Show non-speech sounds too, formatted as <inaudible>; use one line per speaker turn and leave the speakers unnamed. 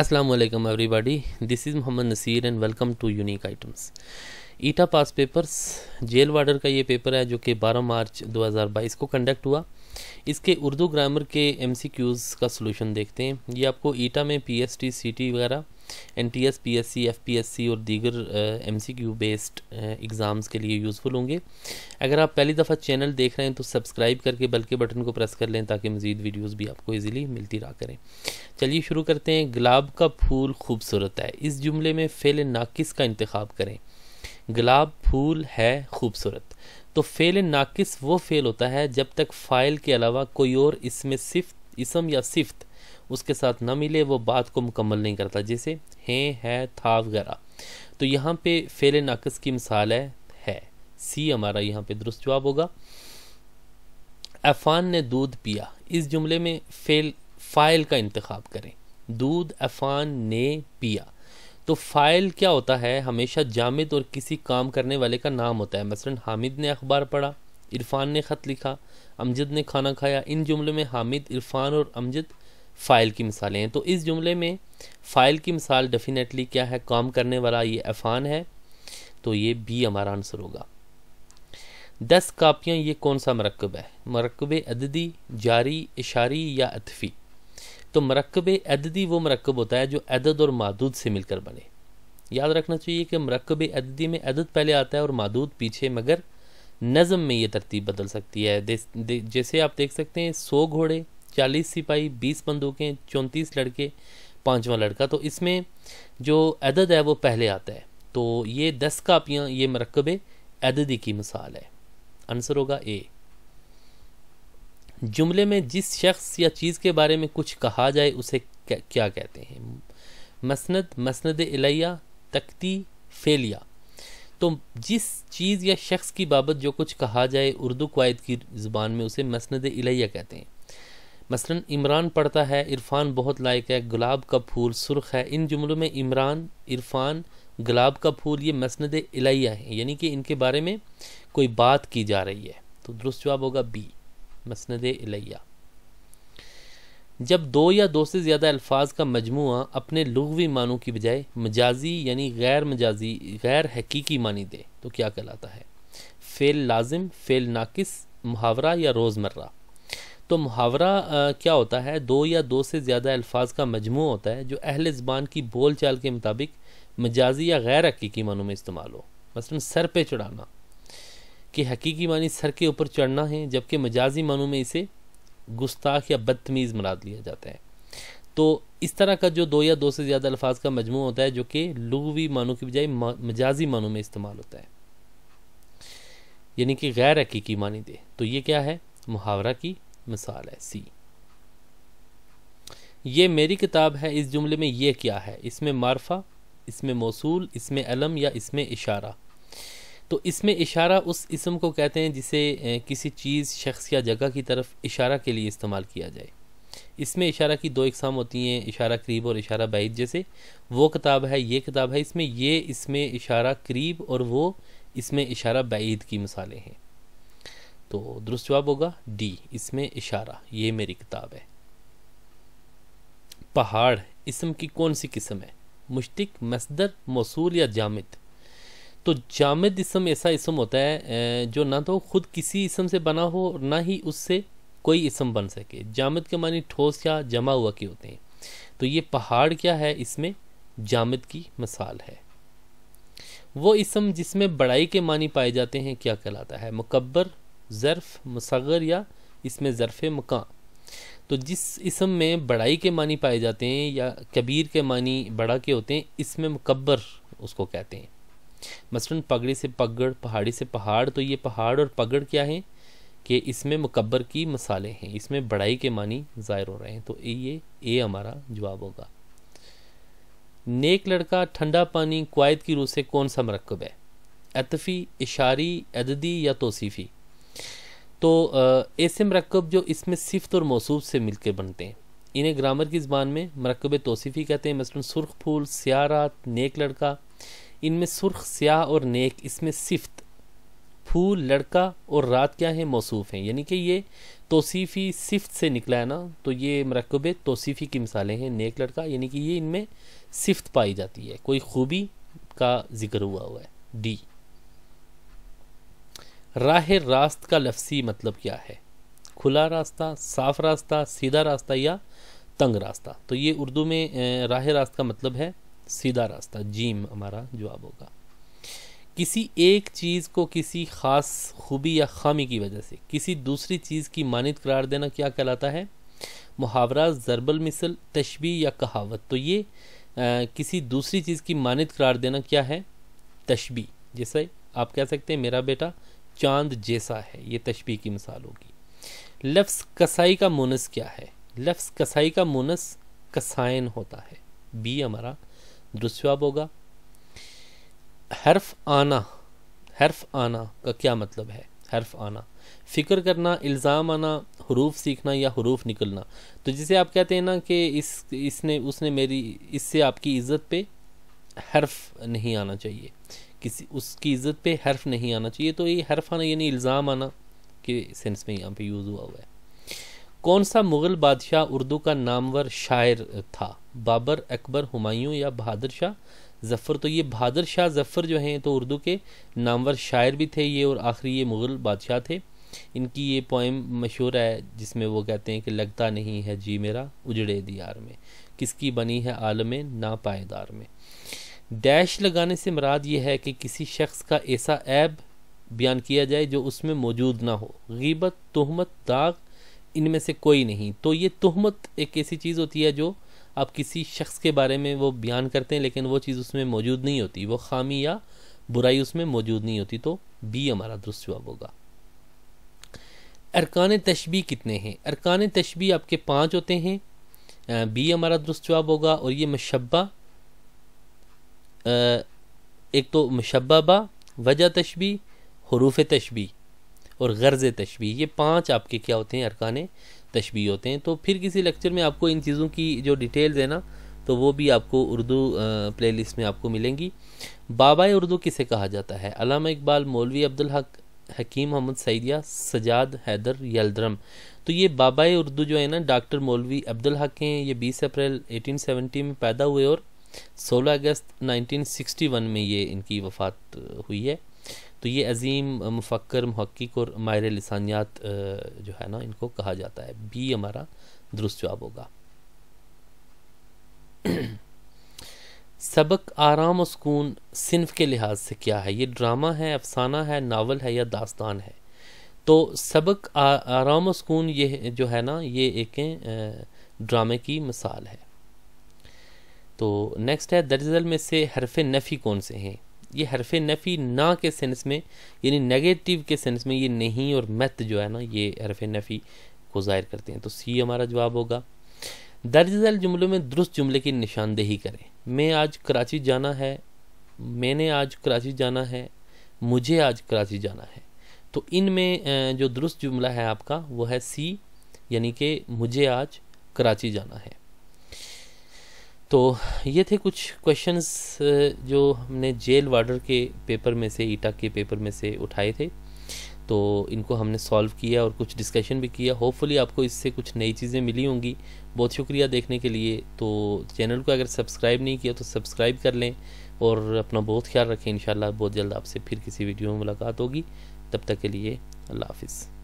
Aslam everybody this is Mohammad Naseer and welcome to unique items ETEA past papers jail warder का ये paper है जो कि 12 मार्च 2022 को कंडक्ट हुआ इसके उर्दू ग्रामर के एम का सोल्यूशन देखते हैं ये आपको ईटा में P S T C T वगैरह N T S P S C F P S C और दीगर M C Q based exams के लिए यूज़फुल होंगे अगर आप पहली दफ़ा चैनल देख रहे हैं तो सब्सक्राइब करके बल्कि बटन को प्रेस कर लें ताकि मज़ीद वीडियोज़ भी आपको ईजिली मिलती रहा करें चलिए शुरू करते हैं गुलाब का फूल खूबसूरत है इस जुमले में फेल नाकिस का इंतखब करें गुलाब फूल है खूबसूरत तो फेल नाकिस वो फेल होता है जब तक फ़ाइल के अलावा कोई और इसमें सिफ्त इसम या सिफ्त उसके साथ ना मिले वो बात को मुकम्मल नहीं करता जैसे हैं है था वगैरह तो यहाँ पे फेल नाकस की मिसाल है है सी हमारा यहाँ पे दुरुस्त जवाब होगा अफान ने दूध पिया इस जुमले में फेल फाइल का इंतखब करें दूध अफान ने पिया तो फ़ाइल क्या होता है हमेशा जामिद और किसी काम करने वाले का नाम होता है मसलन हामिद ने अखबार पढ़ा इरफान ने ख़त लिखा अमजद ने खाना खाया इन जुमले में हामिद इरफान और अमजद फ़ाइल की मिसालें हैं तो इस जुमले में फ़ाइल की मिसाल डेफिनेटली क्या है काम करने वाला ये अफान है तो ये बी हमारा आंसर होगा दस कापियाँ ये कौन सा मरकब है मरकब अददी जारी इशारी या अतफ़ी तो मरकब अददी वो मरकब होता है जो अदद और मादूद से मिलकर बने याद रखना चाहिए कि मरकब अददी में अदद पहले आता है और मादूद पीछे मगर नज़म में ये तरतीब बदल सकती है दे, दे, जैसे आप देख सकते हैं सौ घोड़े चालीस सिपाही बीस बंदूकें चौंतीस लड़के पाँचवा लड़का तो इसमें जो अदद है वो पहले आता है तो ये दस कापियाँ ये मरकब अददी की मिसाल है आंसर होगा ए जुमले में जिस शख्स या चीज़ के बारे में कुछ कहा जाए उसे क्या कहते हैं मसंद मसंद इलैया तख्ती फेलिया तो जिस चीज़ या शख्स की बाबत जो कुछ कहा जाए उर्दू कवायद की ज़ुबान में उसे मसंद इलिया कहते हैं मसलन इमरान पढ़ता है इरफान बहुत लायक है गुलाब का फूल सुर्ख है इन जुमलों में इमरान इरफान गुलाब का फूल ये मसंद इलिया है यानी कि इनके बारे में कोई बात की जा रही है तो दुरुस्त जवाब होगा बी मसंद इलैया जब दो या दो से ज़्यादा अल्फाज का मजमु अपने लघवी मानों की बजाय मजाजी यानी गैर मजाजी गैर हकीकी मानी दे तो क्या कहलाता है फ़ेल लाजिम फ़ेल नाकिस मुहावरा या रोज़मर्रा तो मुहावरा क्या होता है दो या दो से ज़्यादा अल्फाज का मजमू होता है जो अहल ज़बान की बोल चाल के मुताबिक मजाजी या गैर हकीकी मानों में इस्तेमाल हो मसलन सर पे चढ़ाना कि हकीकी मानी सर के ऊपर चढ़ना है जबकि मजाजी मानों में इसे गुस्ताख या बदतमीज़ मराद लिया जाता है तो इस तरह का जो दो या दो से ज़्यादा अल्फाज का मजमू होता है जो कि लघवी मानों की बजाय मजाजी मानों में इस्तेमाल होता है यानी कि गैर हकीकी मानी दे तो ये क्या है मुहावरा की मिसाल है सी ये मेरी किताब है इस जुमले में ये क्या है इसमें मारफा इसमें मौसू इसमें अलम या इसमें इशारा तो इसमें इशारा उस इसम को कहते हैं जिसे किसी चीज़ शख्स या जगह की तरफ इशारा के लिए इस्तेमाल किया जाए इसमें इशारा की दो इकसाम होती हैं इशारा करीब और इशारा बाइद जैसे वो किताब है ये किताब है इसमें ये इसमें इशारा करीब और वो इसमें इशारा बाइद की मिसालें हैं तो दुरुस्त जवाब होगा डी इसमें इशारा ये मेरी किताब है पहाड़ इसम की कौन सी किस्म है मुश्तिक मसदर मौसूल या जामिद तो जामद इसम ऐसा इसम होता है जो ना तो खुद किसी इसम से बना हो और ना ही उससे कोई इसम बन सके जामद के मानी ठोस या जमा हुआ के होते हैं तो ये पहाड़ क्या है इसमें जामद की मिसाल है वो इसम जिसमें बड़ाई के मानी पाए जाते हैं क्या कहलाता है मुकबर ज़र्फ़ मसगर या इसमें ज़रफ़ मकान तो जिस इसम में बड़ाई के मानी पाए जाते हैं या कबीर के मानी बड़ा के होते हैं इसमें मुकबर उसको कहते हैं मसलन पगड़ी से पगड़ पहाड़ी से पहाड़ तो ये पहाड़ और पगड़ क्या है कि इसमें मुकबर की मसाले हैं इसमें बड़ाई के मानी ज़ाहिर हो रहे हैं तो ये ए हमारा जवाब होगा नेक लड़का ठंडा पानी क्वायद की रूह से कौन सा मरकब है अतफ़ी इशारी अददी या तोसीफ़ी तो ऐसे मरकब जो इसमें सिफत और मौसू से मिलकर बनते हैं इन्हें ग्रामर की ज़बान में मरकब तोसीफ़ी कहते हैं मसलन सुर्ख फूल सियारात नेक लड़का इनमें सुर्ख स्याह और नेक इसमें सिफ्त फूल लड़का और रात क्या है मौसूफ़ हैं यानी कि ये तोसीफ़ी सिफ्त से निकला है ना तो ये मरकब तोसीफ़ी की मिसालें हैं नेक लड़का यानी कि ये इनमें सिफ्त पाई जाती है कोई खूबी का जिक्र हुआ हुआ है डी राह रास्त का लफसी मतलब क्या है खुला रास्ता साफ रास्ता सीधा रास्ता या तंग रास्ता तो ये उर्दू में राह रास्त का मतलब है सीधा रास्ता जीम हमारा जवाब होगा किसी एक चीज़ को किसी ख़ास खूबी या खामी की वजह से किसी दूसरी चीज़ की मानित करार देना क्या कहलाता है मुहावरा जरबल मिसल तशबी या कहावत तो ये आ, किसी दूसरी चीज़ की मानित करार देना क्या है तशबी जैसे आप कह सकते हैं मेरा बेटा चांद जैसा है ये तशबी की मिसाल होगी लफ्स कसाई का मुनस क्या है लफ्स कसाई का मुनस कसायन होता है बी हमारा दुरुस्त होगा हर्फ आना हर्फ आना का क्या मतलब है हर्फ आना फ़िक्र करना इल्ज़ाम आना हरूफ सीखना या हरूफ निकलना तो जिसे आप कहते हैं ना कि इस इसने उसने मेरी इससे आपकी इज़्ज़त पे हर्फ नहीं आना चाहिए किसी उसकी इज़्ज़त पे हर्फ नहीं आना चाहिए तो ये हर्फ आना यानी इल्ज़ाम आना के सेंस में यहाँ पे यूज़ हुआ हुआ है कौन सा मुग़ल बादशाह उर्दू का नामवर शायर था बाबर अकबर हुमायूं या बहादुर शाह जफ़र तो ये बहादुर शाह जफ़र जो हैं तो उर्दू के नामवर शायर भी थे ये और आखिरी ये मुग़ल बादशाह थे इनकी ये पोइम मशहूर है जिसमें वो कहते हैं कि लगता नहीं है जी मेरा उजड़े दियार में किसकी बनी है आलम ना पायदार में डैश लगाने से मराद ये है कि किसी शख्स का ऐसा ऐब बयान किया जाए जो उसमें मौजूद ना हो गीबत तहमत दाग इनमें से कोई नहीं तो ये तहमत एक ऐसी चीज़ होती है जो आप किसी शख्स के बारे में वो बयान करते हैं लेकिन वो चीज़ उसमें मौजूद नहीं होती वो खामी या बुराई उसमें मौजूद नहीं होती तो बी हमारा दुरुस्त जवाब होगा अरकान तशबी कितने हैं अरकान तशबी आपके पाँच होते हैं बी हमारा दुरुस्त जवाब होगा और ये मशबा एक तो मशबा वजह तशबी हरूफ तशबी और गर्ज तशबी ये पाँच आपके क्या होते हैं अरकान तशबी होते हैं तो फिर किसी लेक्चर में आपको इन चीज़ों की जो डिटेल्स है ना तो वो भी आपको उर्दू प्लेलिस्ट में आपको मिलेंगी बाबा उर्दू किसे कहा जाता है अलामा इकबाल मौलवी अब्दुल हक हकीम मोहम्मद सैदिया सजाद हैदर यलद्रम तो ये बाबा उर्दू जो है ना डॉक्टर मौलवी अब्दुल हक हैं ये 20 अप्रैल 1870 में पैदा हुए और 16 अगस्त 1961 में ये इनकी वफ़ात हुई है तो ये अजीम मुफक्र महक्क और माहिर लसानियात जो है ना इनको कहा जाता है बी हमारा दुरुस्त जवाब होगा <clears throat> सबक आराम और सुकून सिंफ के लिहाज से क्या है ये ड्रामा है अफसाना है नावल है या दास्तान है तो सबक आ, आराम और सुकून ये जो है ना ये एक ड्रामे की मिसाल है तो नेक्स्ट है दर्जल में से हरफ नफ़ी कौन से हैं ये हरफ नफ़ी ना के सेंस में यानी नेगेटिव के सेंस में ये नहीं और मत जो है ना ये हरफ नफ़ी को ज़ाहिर करते हैं तो सी हमारा जवाब होगा दर्ज झैल जुमलों में दुरुस्त जुमले की निशानदेही करें मैं आज कराची जाना है मैंने आज कराची जाना है मुझे आज कराची जाना है तो इनमें जो दुरुस्त जुमला है आपका वो है सी यानी कि मुझे आज कराची जाना है तो ये थे कुछ क्वेश्चंस जो हमने जेल वार्डर के पेपर में से ईटा के पेपर में से उठाए थे तो इनको हमने सॉल्व किया और कुछ डिस्कशन भी किया होपफुली आपको इससे कुछ नई चीज़ें मिली होंगी बहुत शुक्रिया देखने के लिए तो चैनल को अगर सब्सक्राइब नहीं किया तो सब्सक्राइब कर लें और अपना बहुत ख्याल रखें इन बहुत जल्द आपसे फिर किसी वीडियो में मुलाकात होगी तब तक के लिए अल्लाह हाफिज़